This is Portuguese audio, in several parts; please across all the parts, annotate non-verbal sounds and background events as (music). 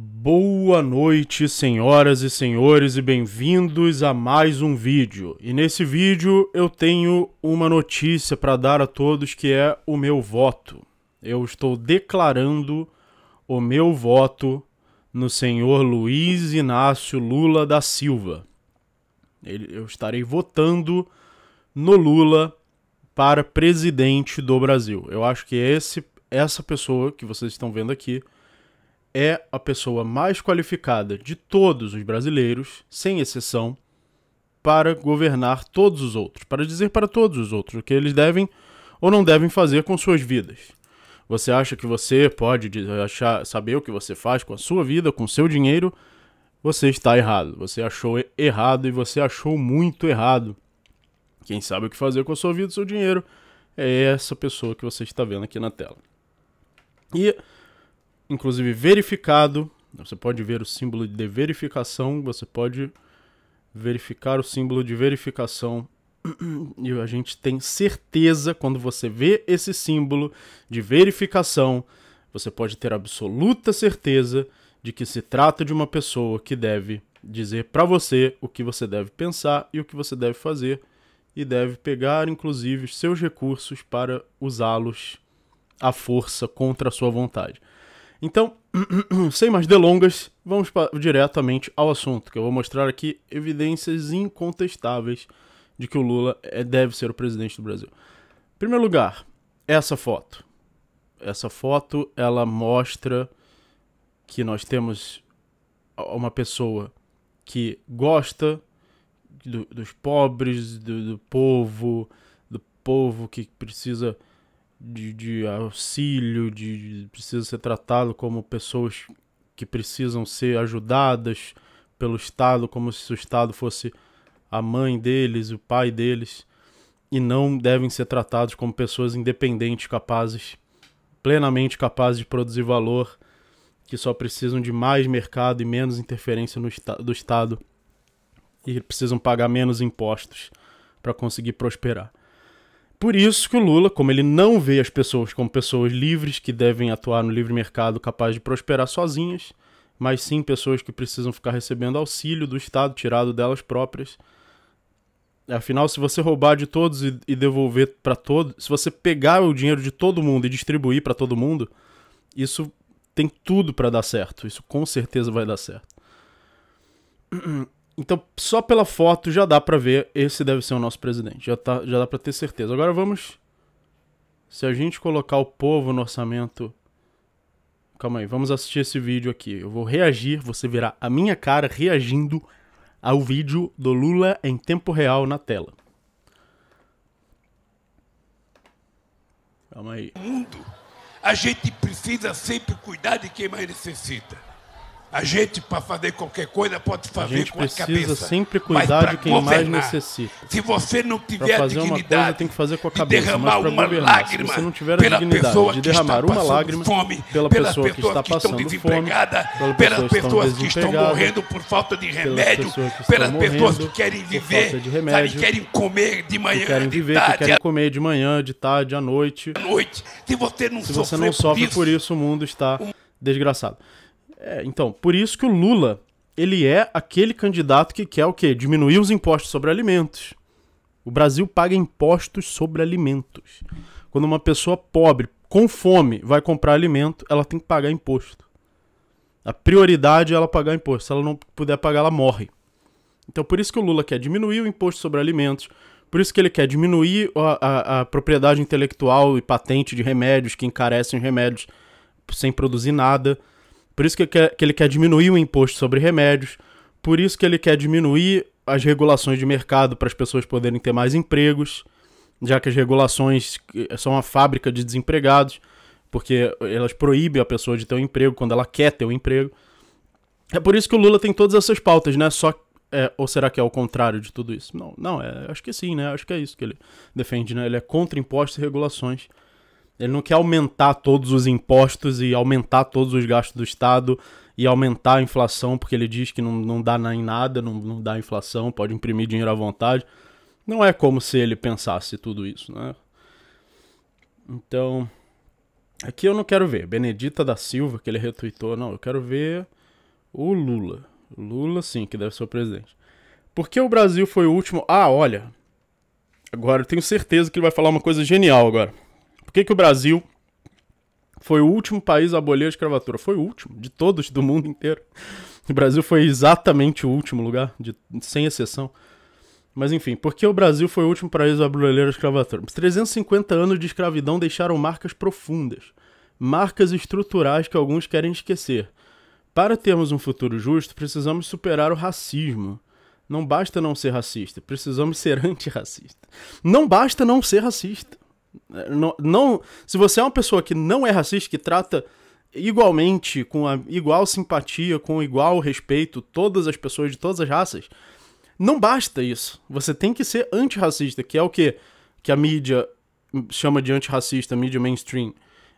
Boa noite, senhoras e senhores, e bem-vindos a mais um vídeo. E nesse vídeo eu tenho uma notícia para dar a todos que é o meu voto. Eu estou declarando o meu voto no senhor Luiz Inácio Lula da Silva. Eu estarei votando no Lula para presidente do Brasil. Eu acho que esse, essa pessoa que vocês estão vendo aqui é a pessoa mais qualificada de todos os brasileiros, sem exceção, para governar todos os outros, para dizer para todos os outros o que eles devem ou não devem fazer com suas vidas. Você acha que você pode achar, saber o que você faz com a sua vida, com o seu dinheiro? Você está errado. Você achou errado e você achou muito errado. Quem sabe o que fazer com a sua vida e seu dinheiro é essa pessoa que você está vendo aqui na tela. E inclusive verificado. Você pode ver o símbolo de verificação, você pode verificar o símbolo de verificação. (clears throat) E a gente tem certeza quando você vê esse símbolo de verificação, você pode ter absoluta certeza de que se trata de uma pessoa que deve dizer para você o que você deve pensar e o que você deve fazer e deve pegar inclusive seus recursos para usá-los à força contra a sua vontade. Então, (clears throat) sem mais delongas, vamos diretamente ao assunto, que eu vou mostrar aqui evidências incontestáveis de que o Lula é, deve ser o presidente do Brasil. Em primeiro lugar, essa foto. Essa foto, ela mostra que nós temos uma pessoa que gosta do, dos pobres, do, do povo, do povo que precisa de, de auxílio, de, de precisa ser tratado como pessoas que precisam ser ajudadas pelo Estado, como se o Estado fosse a mãe deles, o pai deles, e não devem ser tratados como pessoas independentes, capazes, plenamente capazes de produzir valor, que só precisam de mais mercado e menos interferência no, do Estado, e precisam pagar menos impostos para conseguir prosperar. Por isso que o Lula, como ele não vê as pessoas como pessoas livres que devem atuar no livre mercado capaz de prosperar sozinhas, mas sim pessoas que precisam ficar recebendo auxílio do Estado tirado delas próprias. Afinal, se você roubar de todos e devolver para todos, se você pegar o dinheiro de todo mundo e distribuir para todo mundo, isso tem tudo para dar certo. Isso com certeza vai dar certo. (clears throat) Então, só pela foto já dá para ver esse deve ser o nosso presidente. Já, tá, já dá para ter certeza. Agora vamos. Se a gente colocar o povo no orçamento. Calma aí, vamos assistir esse vídeo aqui. Eu vou reagir, você virá a minha cara reagindo ao vídeo do Lula em tempo real na tela. Calma aí. Mundo, a gente precisa sempre cuidar de quem mais necessita. A gente, para fazer qualquer coisa, pode fazer com a cabeça. A gente precisa sempre cuidar de quem governar, mais necessita. Se você não tiver a dignidade coisa, tem que fazer com a cabeça, de derramar uma lágrima se você não tiver a dignidade de derramar uma lágrima fome, pela pessoa que está passando fome, pelas pessoas que estão morrendo por falta de remédio, pelas pessoas que querem viver, de remédio, sabe, querem comer de manhã, que querem viver, tarde, que querem comer de manhã, de tarde, à noite. À noite. Se você não, se você não sofre por isso, o mundo está desgraçado. É, então, por isso que o Lula, ele é aquele candidato que quer o quê? Diminuir os impostos sobre alimentos. O Brasil paga impostos sobre alimentos. Quando uma pessoa pobre, com fome, vai comprar alimento, ela tem que pagar imposto. A prioridade é ela pagar imposto. Se ela não puder pagar, ela morre. Então, por isso que o Lula quer diminuir o imposto sobre alimentos, por isso que ele quer diminuir a, a, a, propriedade intelectual e patente de remédios que encarecem remédios sem produzir nada. Por isso que, que ele quer diminuir o imposto sobre remédios, por isso que ele quer diminuir as regulações de mercado para as pessoas poderem ter mais empregos, já que as regulações são uma fábrica de desempregados, porque elas proíbem a pessoa de ter um emprego quando ela quer ter um emprego. É por isso que o Lula tem todas essas pautas, né? Só é, ou será que é o contrário de tudo isso? Não, não, é, acho que sim, né? Acho que é isso que ele defende, né? Ele é contra impostos e regulações. Ele não quer aumentar todos os impostos e aumentar todos os gastos do Estado e aumentar a inflação, porque ele diz que não, não dá em nada, não, não dá inflação, pode imprimir dinheiro à vontade. Não é como se ele pensasse tudo isso, né? Então, aqui eu não quero ver. Benedita da Silva, que ele retuitou, não, eu quero ver o Lula. Lula, sim, que deve ser o presidente. Por que o Brasil foi o último? Ah, olha. Agora eu tenho certeza que ele vai falar uma coisa genial agora. Por que, que o Brasil foi o último país a abolir a escravatura? Foi o último, de todos, do mundo inteiro. O Brasil foi exatamente o último lugar, de, sem exceção. Mas enfim, por que o Brasil foi o último país a abolir a escravatura? 350 anos de escravidão deixaram marcas profundas, marcas estruturais que alguns querem esquecer. Para termos um futuro justo, precisamos superar o racismo. Não basta não ser racista, precisamos ser (laughs) antirracista. Não basta não ser racista. Não, não, se você é uma pessoa que não é racista, que trata igualmente, com a, igual simpatia, com igual respeito, todas as pessoas de todas as raças, não basta isso. Você tem que ser antirracista, que é o que que a mídia chama de antirracista, mídia mainstream.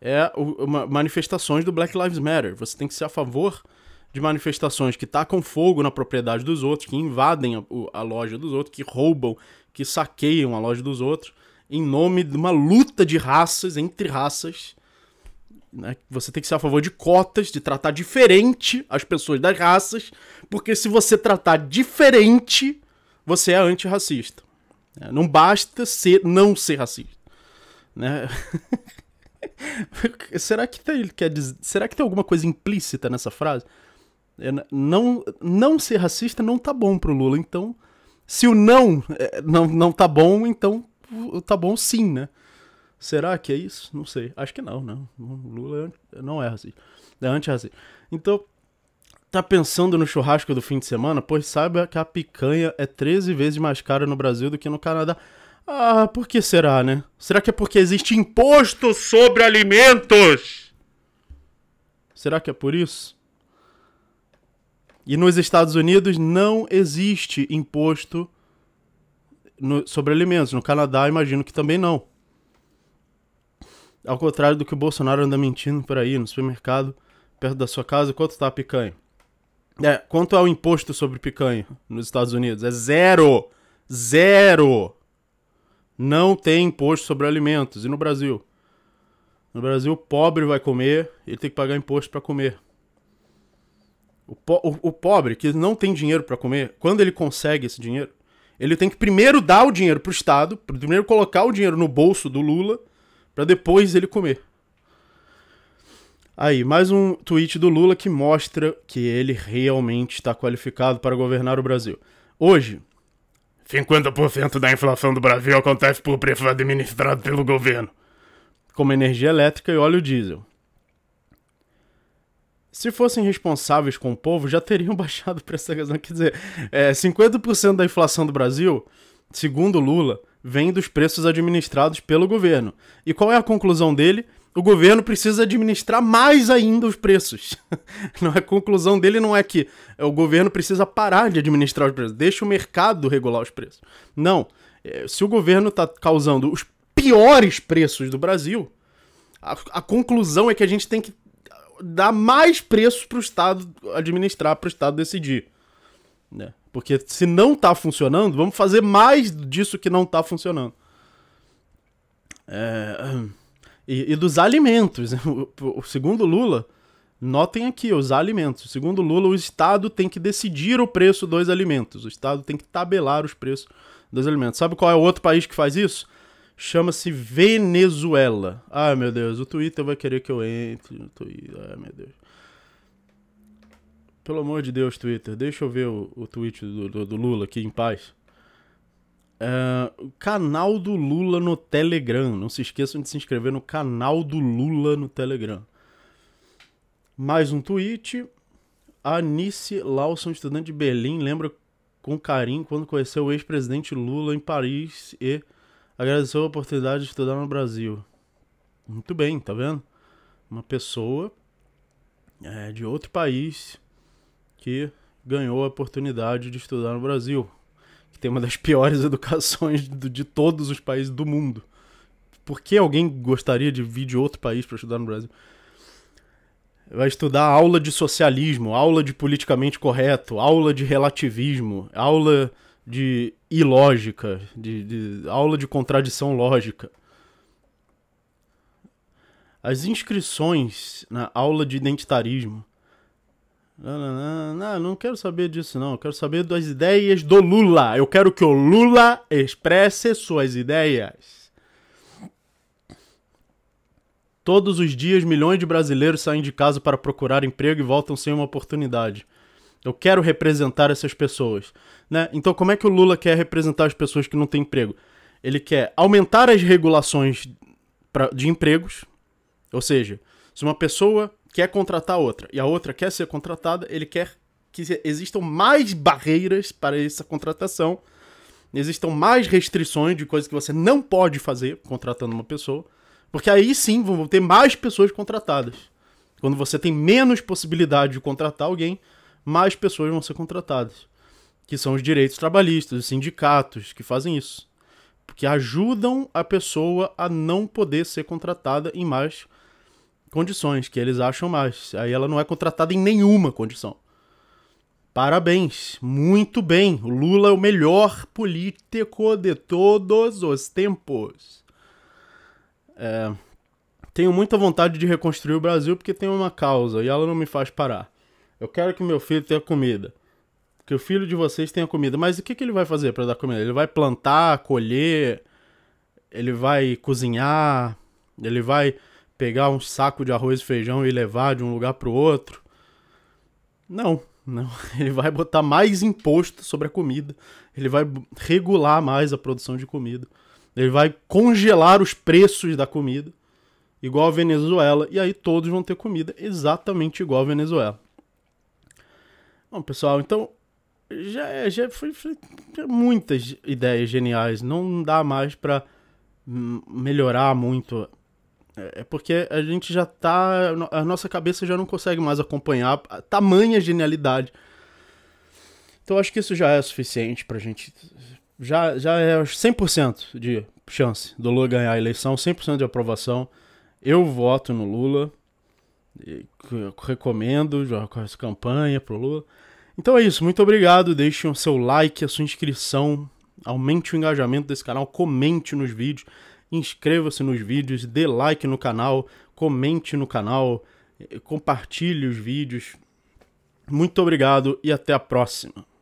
É uma, manifestações do Black Lives Matter. Você tem que ser a favor de manifestações que tacam fogo na propriedade dos outros, que invadem a, a loja dos outros, que roubam, que saqueiam a loja dos outros em nome de uma luta de raças, entre raças. Né? Você tem que ser a favor de cotas, de tratar diferente as pessoas das raças, porque se você tratar diferente, você é antirracista. É, não basta ser não ser racista. Né? (laughs) será que tem, quer dizer, será que tem alguma coisa implícita nessa frase? É, não, não ser racista não tá bom pro Lula, então se o não é, não, não tá bom, então tá bom sim, né? Será que é isso? Não sei. Acho que não, não. Né? O Lula é não é racista. É antirracista. Então, tá pensando no churrasco do fim de semana? Pois saiba que a picanha é 13 vezes mais cara no Brasil do que no Canadá. Ah, por que será, né? Será que é porque existe imposto sobre alimentos? Será que é por isso? E nos Estados Unidos não existe imposto no, sobre alimentos. No Canadá, imagino que também não. Ao contrário do que o Bolsonaro anda mentindo por aí no supermercado, perto da sua casa, quanto está a picanha? É, quanto é o imposto sobre picanha nos Estados Unidos? É zero! Zero! Não tem imposto sobre alimentos. E no Brasil? No Brasil, o pobre vai comer, ele tem que pagar imposto para comer. O, po o, o, pobre que não tem dinheiro para comer, quando ele consegue esse dinheiro, ele tem que primeiro dar o dinheiro pro Estado, primeiro colocar o dinheiro no bolso do Lula, para depois ele comer. Aí, mais um tweet do Lula que mostra que ele realmente está qualificado para governar o Brasil. Hoje, 50% da inflação do Brasil acontece por preço administrado pelo governo, como energia elétrica e óleo diesel. Se fossem responsáveis com o povo, já teriam (laughs) baixado o preço da gasolina. Quer dizer, é, 50% da inflação do Brasil, segundo Lula, vem dos preços administrados pelo governo. E qual é a conclusão dele? O governo precisa administrar mais ainda os preços. (laughs) Não, a conclusão dele não é que o governo precisa parar de administrar os preços, deixa o mercado regular os preços. Não. É, se o governo está causando os piores preços do Brasil, a, a conclusão é que a gente tem que dá mais preço o Estado administrar, para o Estado decidir. Né? Porque se não tá funcionando, vamos fazer mais disso que não tá funcionando. É... (clears throat) E, e, dos alimentos. Né? (laughs) O, segundo Lula, notem aqui, os alimentos. Segundo Lula, o Estado tem que decidir o preço dos alimentos. O Estado tem que tabelar os preços dos alimentos. Sabe qual é o outro país que faz isso? Chama-se Venezuela. Ai, meu Deus, o Twitter vai querer que eu entre. No Twitter. Ai, meu Deus. Pelo amor de Deus, Twitter, deixa eu ver o, o tweet do, do, do, Lula aqui em paz. Uh, canal do Lula no Telegram. Não se esqueçam de se inscrever no canal do Lula no Telegram. Mais um tweet. Anice Lawson, estudante de Berlim, lembra com carinho quando conheceu o ex-presidente Lula em Paris e agradeceu a oportunidade de estudar no Brasil. Muito bem, tá vendo? Uma pessoa é, de outro país que ganhou a oportunidade de estudar no Brasil, que tem uma das (laughs) piores educações de, de todos os países do mundo. Por que alguém gostaria de vir de outro país para estudar no Brasil? Vai estudar aula de socialismo, aula de politicamente correto, aula de relativismo, aula de ilógica, de, de aula de contradição lógica. As inscrições na aula de identitarismo. Não, não, não, não quero saber disso, não. Eu quero saber das ideias do Lula. Eu quero que o Lula expresse suas ideias. Todos os dias, milhões de brasileiros saem de casa para procurar emprego e voltam sem uma oportunidade. Eu quero representar essas pessoas. Né? Então, como é que o Lula quer representar as pessoas que não têm emprego? Ele quer aumentar as regulações pra, de empregos, ou seja, se uma pessoa quer contratar outra e a outra quer ser contratada, ele quer que existam mais barreiras para essa contratação, existam mais restrições de coisas que você não pode fazer contratando uma pessoa, porque aí sim vão ter mais pessoas contratadas. Quando você tem menos possibilidade de contratar alguém, mais pessoas vão ser contratadas. Que são os direitos trabalhistas, os sindicatos que fazem isso. Que ajudam a pessoa a não poder ser contratada em mais condições, que eles acham mais. Aí ela não é contratada em nenhuma condição. Parabéns, muito bem. O Lula é o melhor político de todos os tempos. É, tenho muita vontade de reconstruir o Brasil porque tem uma causa e ela não me faz parar. Eu quero que meu filho tenha comida. Que o filho de vocês tenha comida. Mas o que, que ele vai fazer para dar comida? Ele vai plantar, colher, ele vai cozinhar, ele vai pegar um saco de arroz e feijão e levar de um lugar para o outro. Não, não. (laughs) Ele vai botar mais imposto sobre a comida. Ele vai regular mais a produção de comida. Ele vai congelar os preços da comida, igual a Venezuela. E aí todos vão ter comida exatamente igual a Venezuela. Bom, pessoal, então já, já foi, foi muitas ideias geniais. Não dá mais para melhorar muito. É, é porque a gente já tá. A nossa cabeça já não consegue mais acompanhar a tamanha genialidade. Então acho que isso já é suficiente pra gente. Já, já é 100% de chance do Lula ganhar a eleição, 100% de aprovação. Eu voto no Lula. Eu recomendo, já com essa campanha pro Lula. Então é isso, muito obrigado. Deixe o seu like, a sua inscrição, aumente o engajamento desse canal, comente nos vídeos, inscreva-se nos vídeos, dê like no canal, comente no canal, compartilhe os vídeos. Muito obrigado e até a próxima.